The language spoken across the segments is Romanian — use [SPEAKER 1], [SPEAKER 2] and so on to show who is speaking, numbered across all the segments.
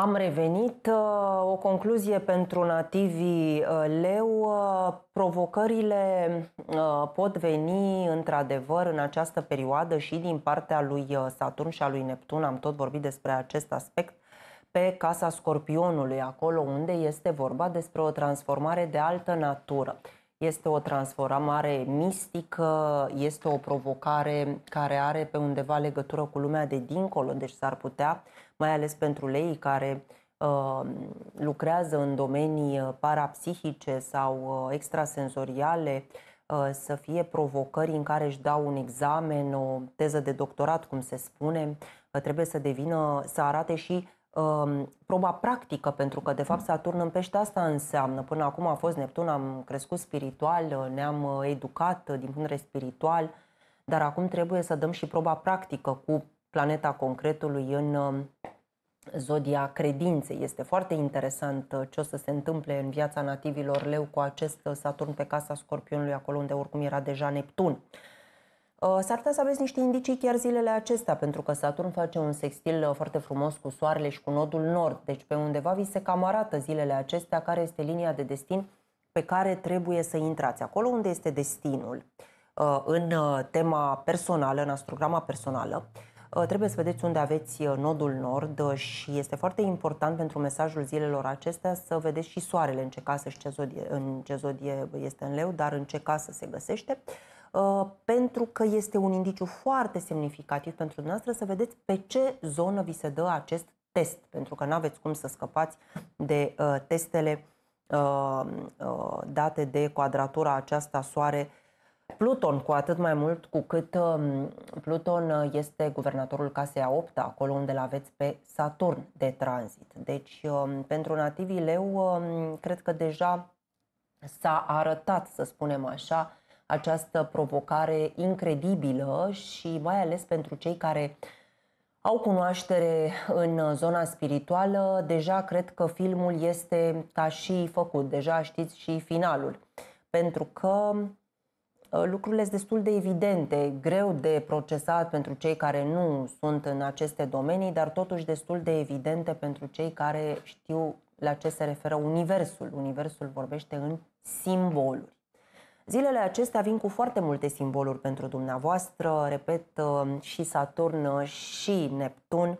[SPEAKER 1] Am revenit. Uh, o concluzie pentru nativii uh, leu. Uh, provocările pot veni într-adevăr în această perioadă și din partea lui Saturn și a lui Neptun. Am tot vorbit despre acest aspect pe Casa Scorpionului, acolo unde este vorba despre o transformare de altă natură. Este o transformare mistică, este o provocare care are pe undeva legătură cu lumea de dincolo, deci s-ar putea, mai ales pentru lei care uh, lucrează în domenii uh, parapsihice sau uh, extrasenzoriale, să fie provocări în care își dau un examen, o teză de doctorat, cum se spune, trebuie să devină, să arate și proba practică, pentru că, de fapt, Saturn în pește asta înseamnă. Până acum a fost Neptun, am crescut spiritual, ne-am uh, educat din punct de vedere spiritual, dar acum trebuie să dăm și proba practică cu planeta concretului în um, zodia credinței. Este foarte interesant uh, ce o să se întâmple în viața nativilor leu cu acest uh, Saturn pe casa Scorpionului, acolo unde oricum era deja Neptun. Uh, s-ar putea să aveți niște indicii chiar zilele acestea, pentru că Saturn face un sextil uh, foarte frumos cu Soarele și cu nodul nord, deci pe undeva vi se cam arată zilele acestea care este linia de destin pe care trebuie să intrați, acolo unde este destinul, uh, în tema personală, în astrograma personală, trebuie să vedeți unde aveți nodul nord și este foarte important pentru mesajul zilelor acestea să vedeți și soarele în ce casă și ce zodie, în ce zodie este în leu, dar în ce casă se găsește. Uh, pentru că este un indiciu foarte semnificativ pentru dumneavoastră să vedeți pe ce zonă vi se dă acest test, pentru că nu aveți cum să scăpați de uh, testele uh, uh, date de quadratura aceasta soare Pluton, cu atât mai mult cu cât um, uh, Pluton este guvernatorul casei a 8 acolo unde îl aveți pe Saturn de tranzit. Deci, uh, pentru nativii leu, uh, um, cred că deja s-a arătat, să spunem așa, această provocare incredibilă și mai ales pentru cei care au cunoaștere în zona spirituală, deja cred că filmul este ca și făcut, deja știți și finalul. Pentru că uh, lucrurile sunt destul de evidente, greu de procesat pentru cei care nu sunt în aceste domenii, dar totuși destul de evidente pentru cei care știu la ce se referă Universul. Universul vorbește în simboluri. Zilele acestea vin cu foarte multe simboluri pentru dumneavoastră, repet, uh, și Saturn uh, și Neptun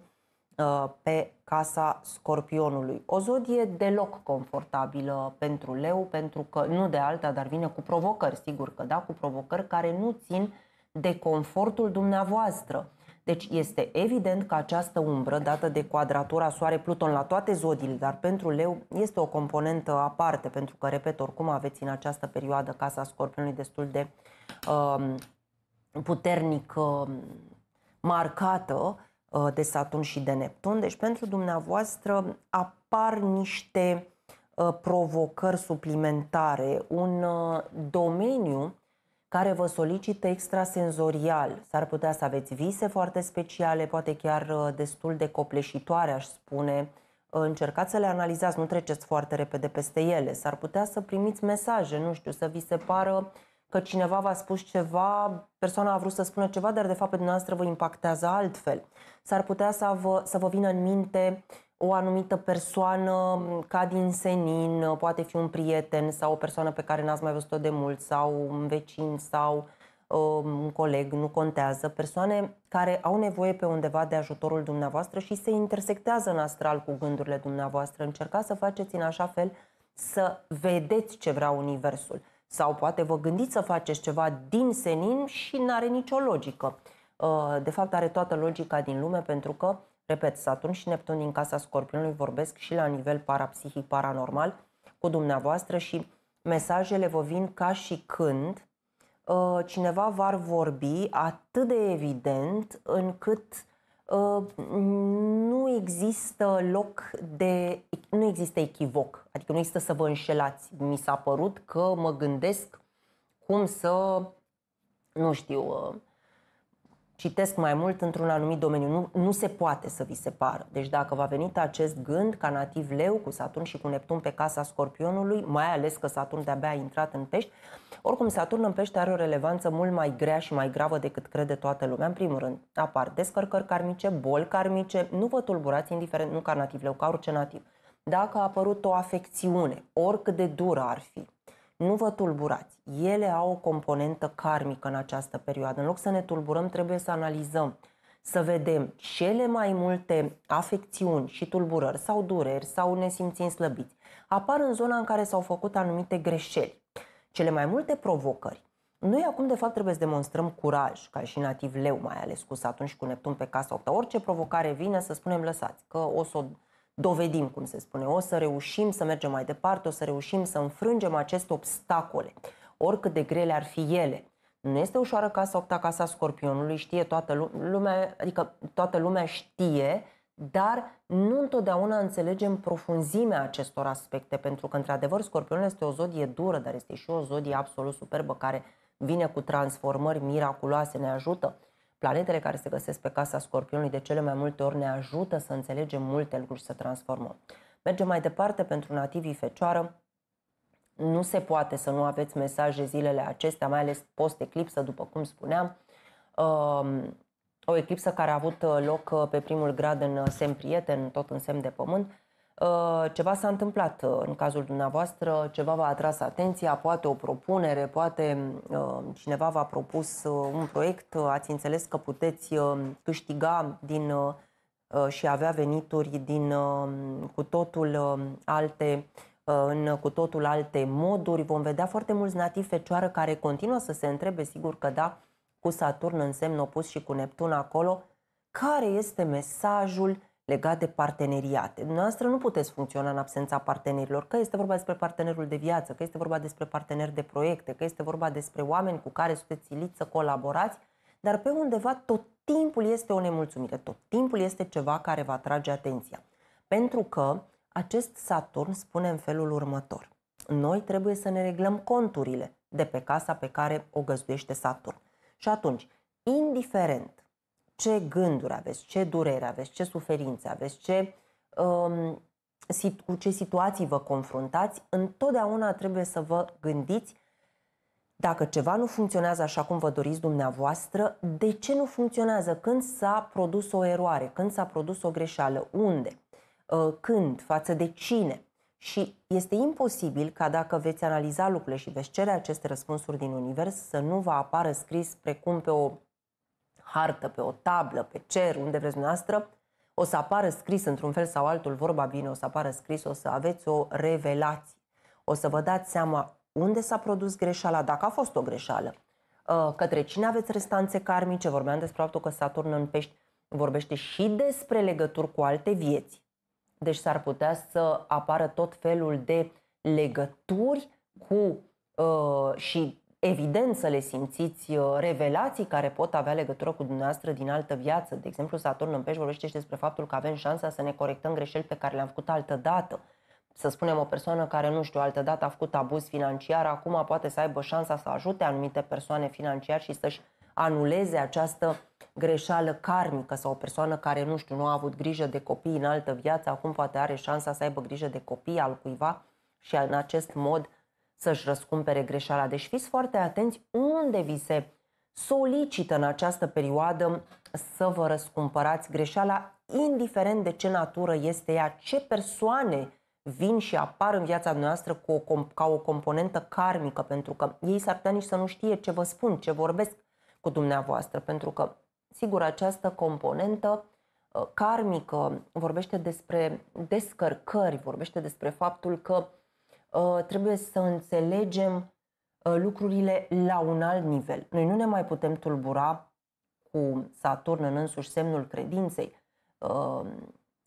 [SPEAKER 1] uh, pe casa Scorpionului. O zodie deloc confortabilă pentru leu, pentru că nu de alta, dar vine cu provocări, sigur că da, cu provocări care nu țin de confortul dumneavoastră deci este evident că această umbră, dată de quadratura Soare-Pluton la toate zodiile, dar pentru leu este o componentă aparte, pentru că, repet, oricum aveți în această perioadă Casa Scorpionului destul de uh, puternic uh, marcată uh, de Saturn și de Neptun. Deci pentru dumneavoastră apar niște uh, provocări suplimentare, un uh, domeniu care vă solicită extrasenzorial. S-ar putea să aveți vise foarte speciale, poate chiar uh, destul de copleșitoare, aș spune. Uh, încercați să le analizați, nu treceți foarte repede peste ele. S-ar putea să primiți mesaje, nu știu, să vi se pară că cineva v-a spus ceva, persoana a vrut să spună ceva, dar de fapt pe dumneavoastră vă impactează altfel. S-ar putea să vă, să vă vină în minte o anumită persoană ca din senin, uh, poate fi un prieten sau o persoană pe care n-ați mai văzut-o de mult sau un vecin sau uh, un coleg, nu contează, persoane care au nevoie pe undeva de ajutorul dumneavoastră și se intersectează în astral cu gândurile dumneavoastră. Încercați să faceți în așa fel să vedeți ce vrea Universul. Sau poate vă gândiți să faceți ceva din senin și nu are nicio logică. Uh, de fapt, are toată logica din lume pentru că Repet, Saturn și Neptun din casa Scorpionului vorbesc și la nivel parapsihic, paranormal, cu dumneavoastră și mesajele vă vin ca și când uh, cineva v-ar vorbi atât de evident încât uh, nu există loc de. nu există echivoc, adică nu există să vă înșelați. Mi s-a părut că mă gândesc cum să. nu știu. Uh, citesc mai mult într-un anumit domeniu. Nu, nu se poate să vi se pară. Deci dacă va venit acest gând ca nativ leu cu Saturn și cu Neptun pe casa scorpionului, mai ales că Saturn de-abia a intrat în pești, oricum Saturn în pești are o relevanță mult mai grea și mai gravă decât crede toată lumea. În primul rând, apar descărcări karmice, boli karmice, nu vă tulburați indiferent, nu ca nativ leu, ca orice nativ. Dacă a apărut o afecțiune, oricât de dură ar fi, nu vă tulburați. Ele au o componentă karmică în această perioadă. În loc să ne tulburăm, trebuie să analizăm, să vedem cele mai multe afecțiuni și tulburări sau dureri sau ne simțim slăbiți apar în zona în care s-au făcut anumite greșeli. Cele mai multe provocări noi acum, de fapt, trebuie să demonstrăm curaj, ca și nativ leu, mai ales cu Saturn și cu Neptun pe casa 8 Orice provocare vine, să spunem, lăsați, că o să o dovedim, cum se spune, o să reușim să mergem mai departe, o să reușim să înfrângem aceste obstacole, oricât de grele ar fi ele. Nu este ușoară casa opta, casa scorpionului, știe toată lumea, adică toată lumea știe, dar nu întotdeauna înțelegem profunzimea acestor aspecte, pentru că, într-adevăr, scorpionul este o zodie dură, dar este și o zodie absolut superbă, care vine cu transformări miraculoase, ne ajută Planetele care se găsesc pe casa scorpionului de cele mai multe ori ne ajută să înțelegem multe lucruri și să transformăm. Mergem mai departe pentru nativii fecioară. Nu se poate să nu aveți mesaje zilele acestea, mai ales post-eclipsă, după cum spuneam. O eclipsă care a avut loc pe primul grad în semn prieten, tot în semn de pământ, Uh, ceva s-a întâmplat uh, în cazul dumneavoastră, ceva v-a atras atenția, poate o propunere, poate uh, cineva v-a propus un proiect, ați înțeles că puteți câștiga din și avea venituri din cu totul alte în cu totul alte moduri. Vom vedea foarte mulți nativi fecioară care continuă să se întrebe, sigur că da, cu Saturn în semn opus și cu Neptun acolo, care este mesajul legat de parteneriate. Dumneavoastră nu puteți funcționa în absența partenerilor, că este vorba despre partenerul de viață, că este vorba despre parteneri de proiecte, că este vorba despre oameni cu care sunteți siliți să colaborați, dar pe undeva tot timpul este o nemulțumire, tot timpul este ceva care va atrage atenția. Pentru că acest Saturn spune în felul următor. Noi trebuie să ne reglăm conturile de pe casa pe care o găzduiește Saturn. Și atunci, indiferent ce gânduri aveți, ce durere aveți, ce suferințe aveți, ce, um, sit- cu ce situații vă confruntați, întotdeauna trebuie să vă gândiți dacă ceva nu funcționează așa cum vă doriți dumneavoastră, de ce nu funcționează? Când s-a produs o eroare? Când s-a produs o greșeală? Unde? Uh, când? Față de cine? Și este imposibil ca dacă veți analiza lucrurile și veți cere aceste răspunsuri din univers să nu vă apară scris precum pe o hartă, pe o tablă, pe cer, unde vreți dumneavoastră, o să apară scris într-un fel sau altul, vorba bine, o să apară scris, o să aveți o revelație. O să vă dați seama unde s-a produs greșeala, dacă a fost o greșeală, uh, către cine aveți restanțe karmice, vorbeam despre faptul că Saturn în pești vorbește și despre legături cu alte vieți. Deci s-ar putea să apară tot felul de legături cu uh, și evident să le simțiți uh, revelații care pot avea legătură cu dumneavoastră din altă viață. De exemplu, Saturn în pești vorbește și despre faptul că avem șansa să ne corectăm greșeli pe care le-am făcut altă dată. Să spunem, o persoană care, nu știu, altă dată a făcut abuz financiar, acum poate să aibă șansa să ajute anumite persoane financiar și să-și anuleze această greșeală karmică sau o persoană care, nu știu, nu a avut grijă de copii în altă viață, acum poate are șansa să aibă grijă de copii al cuiva și în acest mod să-și răscumpere greșeala. Deci fiți foarte atenți unde vi se solicită în această perioadă să vă răscumpărați greșeala, indiferent de ce natură este ea, ce persoane vin și apar în viața noastră cu o, ca o componentă karmică, pentru că ei s-ar putea nici să nu știe ce vă spun, ce vorbesc cu dumneavoastră, pentru că, sigur, această componentă uh, karmică vorbește despre descărcări, vorbește despre faptul că Uh, trebuie să înțelegem uh, lucrurile la un alt nivel. Noi nu ne mai putem tulbura cu Saturn în însuși semnul credinței uh,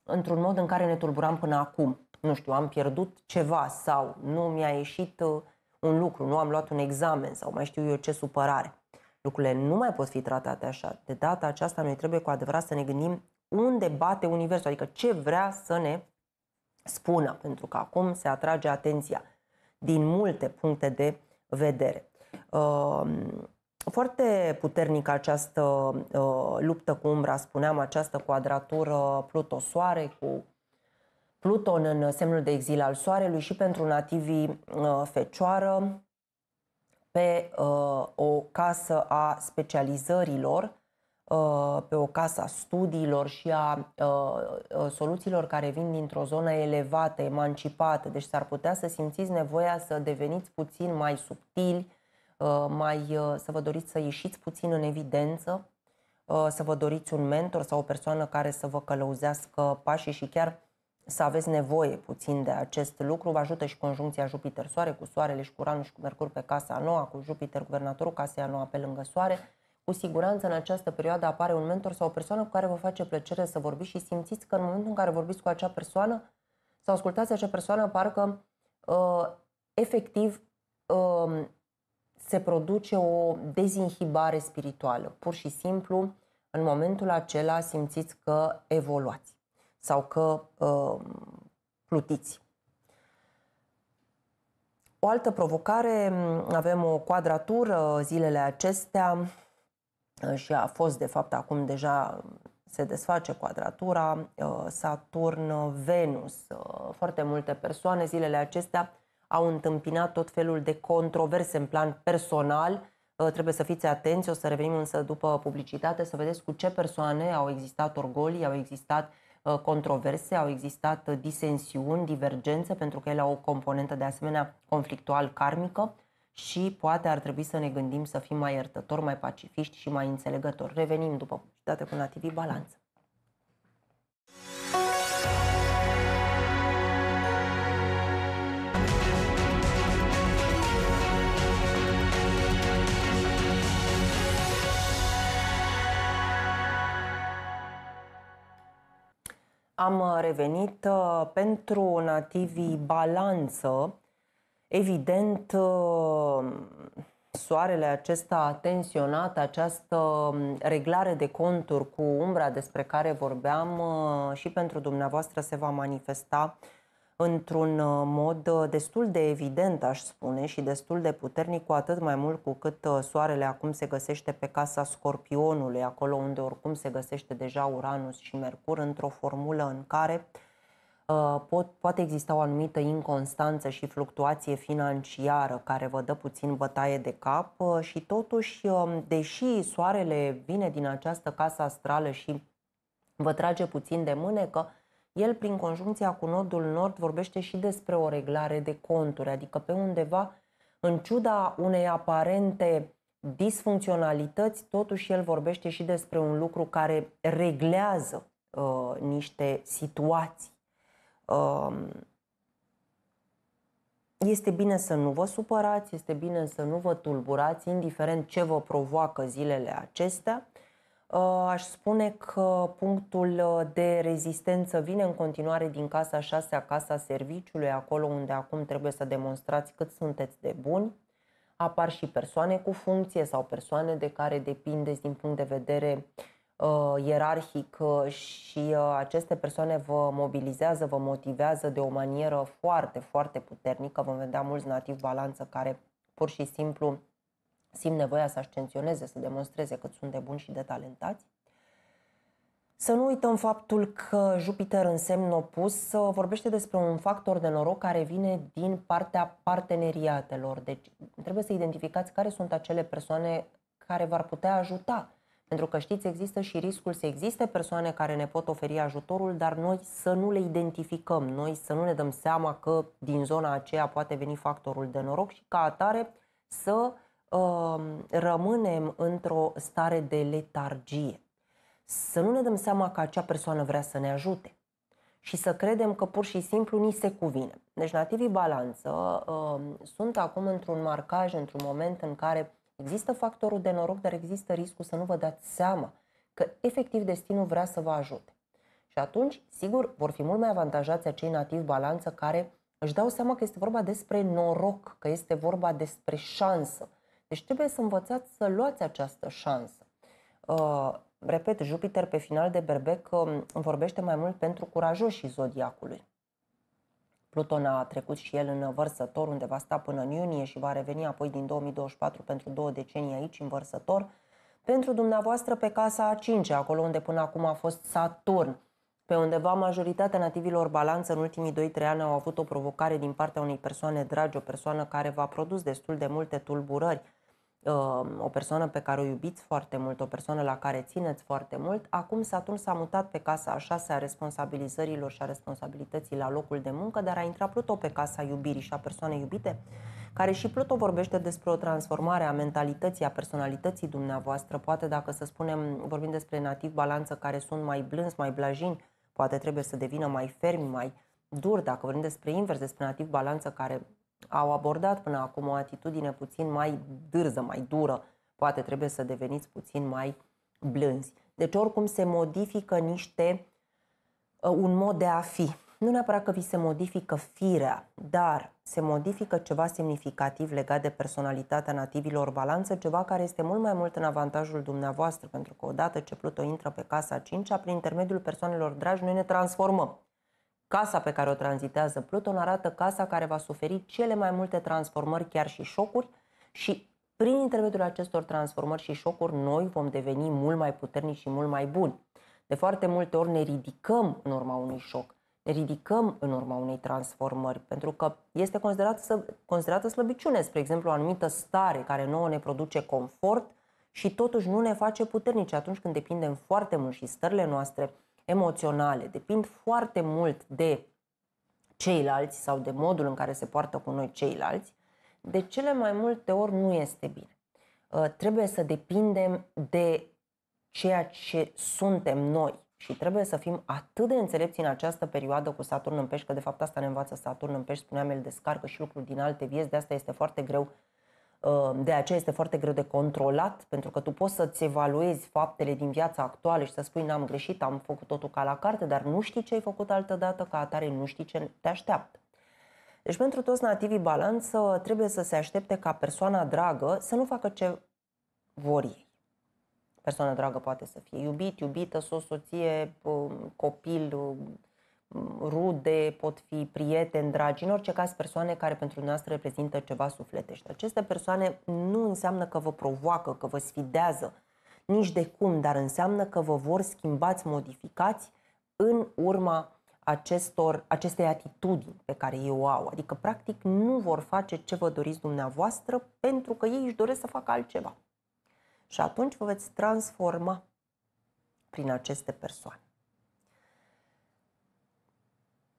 [SPEAKER 1] într-un mod în care ne tulburam până acum. Nu știu, am pierdut ceva sau nu mi-a ieșit un lucru, nu am luat un examen sau mai știu eu ce supărare. Lucrurile nu mai pot fi tratate așa. De data aceasta noi trebuie cu adevărat să ne gândim unde bate Universul, adică ce vrea să ne spună, pentru că acum se atrage atenția din multe puncte de vedere. Ehm, foarte puternică această ă, luptă cu umbra, spuneam, această quadratură Pluto-Soare cu Pluton în semnul de exil al Soarelui și pentru nativii ă, fecioară pe ă, o casă a specializărilor Uh, pe o casă a studiilor și a uh, uh, soluțiilor care vin dintr-o zonă elevată, emancipată, deci s-ar putea să simțiți nevoia să deveniți puțin mai subtili, mai, să vă doriți să ieșiți puțin în evidență, să vă doriți un mentor sau o persoană care să vă călăuzească pașii și chiar să aveți nevoie puțin de acest lucru. Vă ajută și conjuncția Jupiter-Soare cu Soarele și cu Uranul și cu Mercur pe casa noua, cu Jupiter, guvernatorul casei a noua pe lângă Soare. Cu siguranță în această perioadă apare un mentor sau o persoană cu care vă face plăcere să vorbiți și simțiți că în momentul în care vorbiți cu acea persoană sau ascultați acea persoană, parcă uh, efectiv uh, se produce o dezinhibare spirituală. Pur și simplu, în momentul acela simțiți că evoluați sau că uh, plutiți. O altă provocare, mm, avem o quadratură uh, zilele acestea, și a fost de fapt acum deja se desface quadratura, uh, Saturn, uh, Venus, uh, foarte multe persoane zilele acestea au întâmpinat tot felul de controverse în plan personal. Trebuie să fiți atenți, o să revenim însă după publicitate să vedeți cu ce persoane au existat orgolii, au existat controverse, au existat disensiuni, divergențe, pentru că ele au o componentă de asemenea conflictual karmică și poate ar trebui să ne gândim să fim mai iertători, mai pacifiști și mai înțelegători. Revenim după publicitate cu la TV Balanță. Am revenit uh, pentru nativii balanță. Evident, uh, soarele acesta a tensionat această um, reglare de conturi cu umbra despre care vorbeam uh, și pentru dumneavoastră se va manifesta într-un uh, mod destul de evident, aș spune, și destul de puternic, cu atât mai mult cu cât soarele acum se găsește pe casa scorpionului, acolo unde oricum se găsește deja Uranus și Mercur, într-o formulă în care uh, Uh, pot, poate exista o anumită inconstanță și fluctuație financiară care vă dă puțin bătaie de cap uh, și totuși, um, deși soarele vine din această casă astrală și vă trage puțin de mânecă, el prin conjuncția cu nodul nord vorbește și despre o reglare de conturi, adică pe undeva, în ciuda unei aparente disfuncționalități, totuși el vorbește și despre un lucru care reglează uh, niște situații este bine să nu vă supărați, este bine să nu vă tulburați, indiferent ce vă provoacă zilele acestea. Uh, aș spune că punctul uh, de rezistență vine în continuare din casa 6 a casa serviciului, acolo unde acum trebuie să demonstrați cât sunteți de buni. Apar și persoane cu funcție sau persoane de care depindeți din punct de vedere uh, Uh, ierarhic uh, și uh, aceste persoane vă mobilizează, vă motivează de o manieră foarte, foarte puternică. Vom vedea mulți nativi balanță care pur și simplu simt nevoia să ascensioneze, să demonstreze cât sunt de buni și de talentați. Să nu uităm faptul că Jupiter în semn opus vorbește despre un factor de noroc care vine din partea parteneriatelor. Deci trebuie să identificați care sunt acele persoane care v-ar putea ajuta pentru că știți, există și riscul să existe persoane care ne pot oferi ajutorul, dar noi să nu le identificăm, noi să nu ne dăm seama că din zona aceea poate veni factorul de noroc și ca atare să uh, rămânem într-o stare de letargie. Să nu ne dăm seama că acea persoană vrea să ne ajute și să credem că pur și simplu ni se cuvine. Deci nativii balanță uh, sunt acum într-un marcaj, într-un moment în care Există factorul de noroc, dar există riscul să nu vă dați seama că efectiv destinul vrea să vă ajute. Și atunci, sigur, vor fi mult mai avantajați acei nativi balanță care își dau seama că este vorba despre noroc, că este vorba despre șansă. Deci trebuie să învățați să luați această șansă. Uh, repet, Jupiter pe final de berbec uh, vorbește mai mult pentru curajoșii zodiacului. Pluton a trecut și el în vărsător, unde va sta până în iunie și va reveni apoi din 2024 pentru două decenii aici în vărsător. Pentru dumneavoastră pe casa a 5 acolo unde până acum a fost Saturn, pe undeva majoritatea nativilor balanță în ultimii 2-3 ani au avut o provocare din partea unei persoane dragi, o persoană care v-a produs destul de multe tulburări – Um, o persoană pe care o iubiți foarte mult, o persoană la care țineți foarte mult, acum Saturn s-a mutat pe casa a șasea a responsabilizărilor și a responsabilității la locul de muncă, dar a intrat Pluto pe casa iubirii și a persoanei iubite, care și Pluto vorbește despre o transformare a mentalității, a personalității dumneavoastră, poate dacă să spunem, vorbim despre nativ balanță care sunt mai blânzi, mai blajini, poate trebuie să devină mai fermi, mai dur dacă vorbim despre invers, despre nativ balanță care au abordat până acum o atitudine puțin mai dârză, mai dură. Poate trebuie să deveniți puțin mai blânzi. Deci oricum se modifică niște uh, un mod de a fi. Nu neapărat că vi se modifică firea, dar se modifică ceva semnificativ legat de personalitatea nativilor balanță, ceva care este mult mai mult în avantajul dumneavoastră, pentru că odată ce Pluto intră pe casa 5 prin intermediul persoanelor dragi, noi ne transformăm. Casa pe care o tranzitează Pluton arată casa care va suferi cele mai multe transformări, chiar și șocuri, și prin intermediul acestor transformări și șocuri, noi vom deveni mult mai puternici și mult mai buni. De foarte multe ori ne ridicăm în urma unui șoc, ne ridicăm în urma unei transformări, pentru că este considerată, considerată slăbiciune, spre exemplu, o anumită stare care nouă ne produce confort și totuși nu ne face puternici atunci când depindem foarte mult și stările noastre emoționale, depind foarte mult de ceilalți sau de modul în care se poartă cu noi ceilalți, de cele mai multe ori nu este bine. Uh, trebuie să depindem de ceea ce suntem noi și trebuie să fim atât de înțelepți în această perioadă cu Saturn în pești, că de fapt asta ne învață Saturn în pești, spuneam el descarcă și lucruri din alte vieți, de asta este foarte greu Ă, de aceea este foarte greu de controlat, pentru că tu poți să-ți evaluezi faptele din viața actuală și să spui n-am greșit, am făcut totul ca la carte, dar nu știi ce ai făcut altă dată, ca atare nu știi ce te așteaptă. Deci pentru toți nativii balanță trebuie să se aștepte ca persoana dragă să nu facă ce vor ei. Persoana dragă poate să fie iubit, iubită, soț, soție, copil, rude, pot fi prieteni, dragi, în orice caz persoane care pentru noastră reprezintă ceva sufletește. Aceste persoane nu înseamnă că vă provoacă, că vă sfidează, nici de cum, dar înseamnă că vă vor schimbați, modificați în urma acestor, acestei atitudini pe care ei o au. Adică, practic, nu vor face ce vă doriți dumneavoastră pentru că ei își doresc să facă altceva. Și atunci vă veți transforma prin aceste persoane.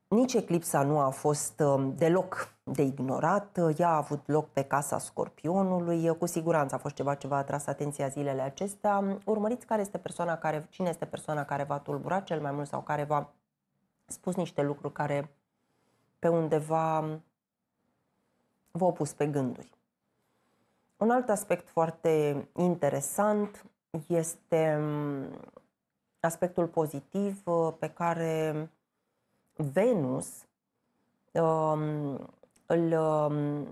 [SPEAKER 1] Nici eclipsa nu a fost um, deloc de ignorat. Ea a avut loc pe Casa Scorpionului. Cu siguranță a fost ceva ce v-a atras atenția zilele acestea. Urmăriți care este persoana care, cine este persoana care va tulbura cel mai mult sau care va spus niște lucruri care pe undeva v-au pus pe gânduri. Un alt aspect foarte interesant este um, aspectul pozitiv uh, pe care Venus um, îl, um,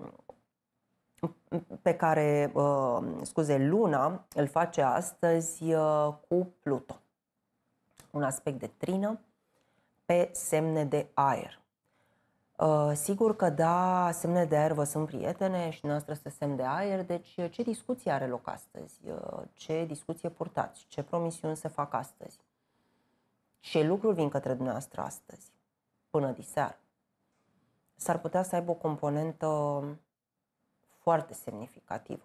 [SPEAKER 1] pe care, um, scuze, Luna îl face astăzi uh, cu Pluto. Un aspect de trină pe semne de aer. Uh, sigur că da, semne de aer vă sunt prietene și noastră este semn de aer, deci uh, ce discuție are loc astăzi? Ce discuție purtați? Ce promisiuni se fac astăzi? Ce lucruri vin către dumneavoastră astăzi? până diseară. S-ar putea să aibă o componentă foarte semnificativă.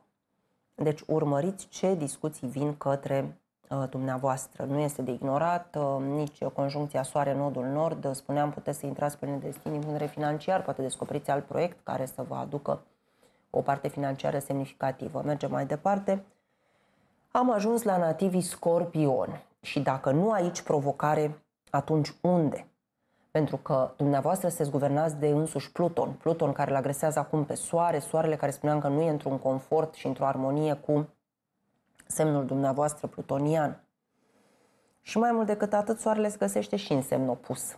[SPEAKER 1] Deci urmăriți ce discuții vin către uh, dumneavoastră. Nu este de ignorat uh, nici conjuncția Soare-Nodul Nord. Spuneam, puteți să intrați pe destin din punct financiar, poate descoperiți alt proiect care să vă aducă o parte financiară semnificativă. Mergem mai departe. Am ajuns la nativii scorpion și dacă nu aici provocare, atunci unde? Pentru că dumneavoastră se guvernați de însuși Pluton. Pluton care îl agresează acum pe soare, soarele care spuneam că nu e într-un confort și într-o armonie cu semnul dumneavoastră plutonian. Și mai mult decât atât, soarele se găsește și în semn opus.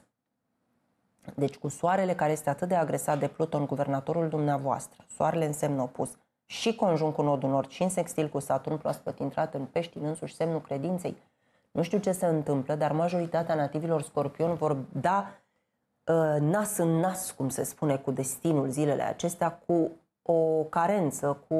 [SPEAKER 1] Deci cu soarele care este atât de agresat de Pluton, guvernatorul dumneavoastră, soarele în semn opus, și conjunct cu nodul nord și în sextil cu Saturn proaspăt intrat în pești în însuși semnul credinței. Nu știu ce se întâmplă, dar majoritatea nativilor scorpion vor da Uh, nas în nas, cum se spune, cu destinul zilele acestea, cu o carență, cu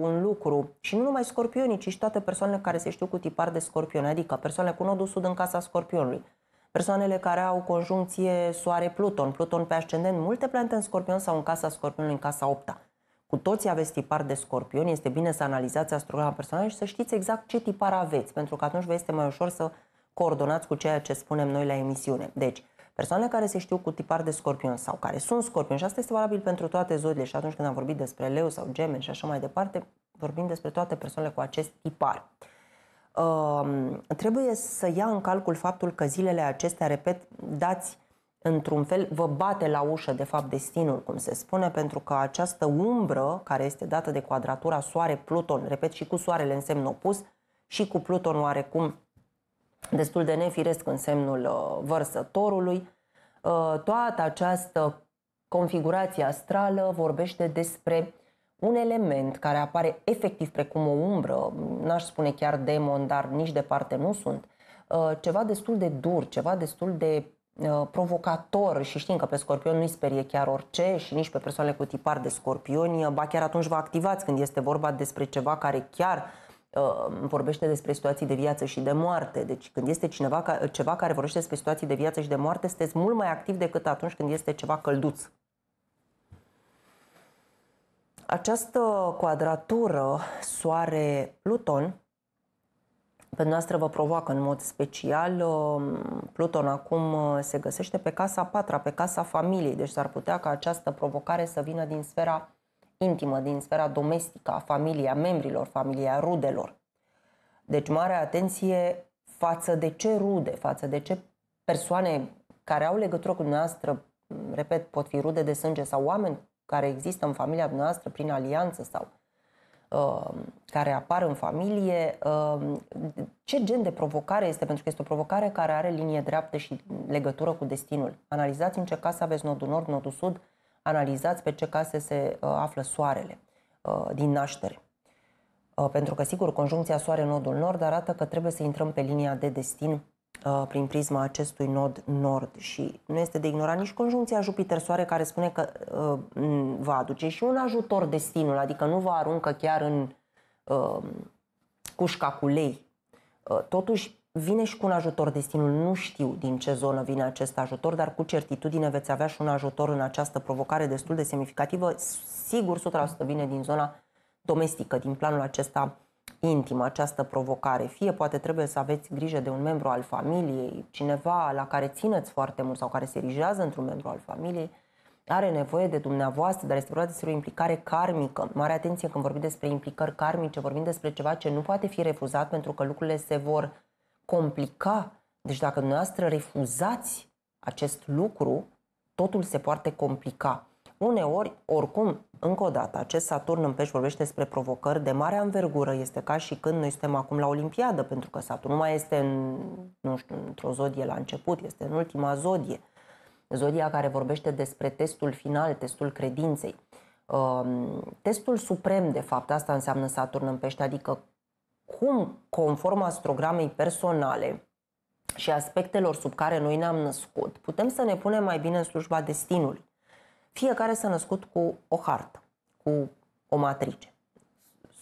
[SPEAKER 1] un lucru. Și nu numai scorpionii, ci și toate persoanele care se știu cu tipar de scorpion, adică persoanele cu nodul sud în casa scorpionului, persoanele care au conjuncție soare-pluton, pluton pe ascendent, multe plante în scorpion sau în casa scorpionului, în casa opta. Cu toții aveți tipar de scorpion, este bine să analizați astrograma personală și să știți exact ce tipar aveți, pentru că atunci vă este mai ușor să coordonați cu ceea ce spunem noi la emisiune. Deci, Persoane care se știu cu tipar de scorpion sau care sunt scorpion, și asta este valabil pentru toate zodiile și atunci când am vorbit despre leu sau gemeni și așa mai departe, vorbim despre toate persoanele cu acest tipar. Uh, trebuie să ia în calcul faptul că zilele acestea, repet, dați într-un fel, vă bate la ușă, de fapt, destinul, cum se spune, pentru că această umbră, care este dată de quadratura Soare-Pluton, repet, și cu Soarele în semn opus, și cu Pluton oarecum destul de nefiresc în semnul uh, vărsătorului. Uh, toată această configurație astrală vorbește despre un element care apare efectiv precum o umbră, n-aș spune chiar demon, dar nici departe nu sunt, uh, ceva destul de dur, ceva destul de provocator și știm că pe scorpion nu-i sperie chiar orice și nici pe persoanele cu tipar de scorpioni, ba chiar atunci vă activați când este vorba despre ceva care chiar uh, Uh, vorbește despre situații de viață și de moarte. Deci când este cineva ca, ceva care vorbește despre situații de viață și de moarte, sunteți mult mai activ decât atunci când este ceva călduț. Această quadratură Soare-Pluton pe noastră vă provoacă în mod special. Um, Pluton acum uh, se găsește pe casa patra, pe casa familiei, deci s-ar putea ca această provocare să vină din sfera intimă, din sfera domestică, a familiei, a membrilor familiei, a rudelor. Deci mare atenție față de ce rude, față de ce persoane care au legătură cu dumneavoastră, repet, pot fi rude de sânge sau oameni care există în familia dumneavoastră prin alianță sau uh, care apar în familie, uh, ce gen de provocare este? Pentru că este o provocare care are linie dreaptă și legătură cu destinul. Analizați în ce casă aveți nodul nord, nodul sud, analizați pe ce case se uh, află soarele uh, din naștere. Uh, pentru că, sigur, conjuncția soare-nodul nord arată că trebuie să intrăm pe linia de destin prin prisma acestui nod nord și nu este de ignorat nici conjuncția Jupiter-Soare care spune că uh, va aduce și un ajutor destinul, adică nu vă aruncă chiar în uh, cușca cu lei. Uh, totuși, Vine și cu un ajutor destinul. Nu știu din ce zonă vine acest ajutor, dar cu certitudine veți avea și un ajutor în această provocare destul de semnificativă. Sigur, 100% vine din zona domestică, din planul acesta intim, această provocare. Fie poate trebuie să aveți grijă de un membru al familiei, cineva la care țineți foarte mult sau care se rijează într-un membru al familiei, are nevoie de dumneavoastră, dar este vorba despre o implicare karmică. Mare atenție când vorbim despre implicări karmice, vorbim despre ceva ce nu poate fi refuzat pentru că lucrurile se vor complica. Deci dacă dumneavoastră refuzați acest lucru, totul se poate complica. Uneori, oricum, încă o dată, acest Saturn în pești vorbește despre provocări de mare anvergură. Este ca și când noi suntem acum la Olimpiadă, pentru că Saturn nu mai este în, nu știu, într-o zodie la început, este în ultima zodie. Zodia care vorbește despre testul final, testul credinței. Ehm, testul suprem, de fapt, asta înseamnă Saturn în pește, adică cum, conform astrogramei personale și aspectelor sub care noi ne-am născut, putem să ne punem mai bine în slujba destinului. Fiecare s-a născut cu o hartă, cu o matrice,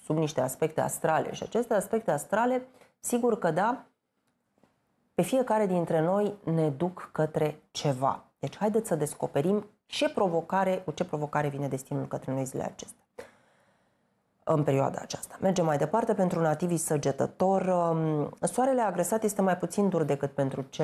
[SPEAKER 1] sub niște aspecte astrale. Și aceste aspecte astrale, sigur că da, pe fiecare dintre noi ne duc către ceva. Deci haideți să descoperim ce provocare, cu ce provocare vine destinul către noi zilele acestea în perioada aceasta. Mergem mai departe pentru nativii săgetător. Um, soarele agresat este mai puțin dur decât pentru cel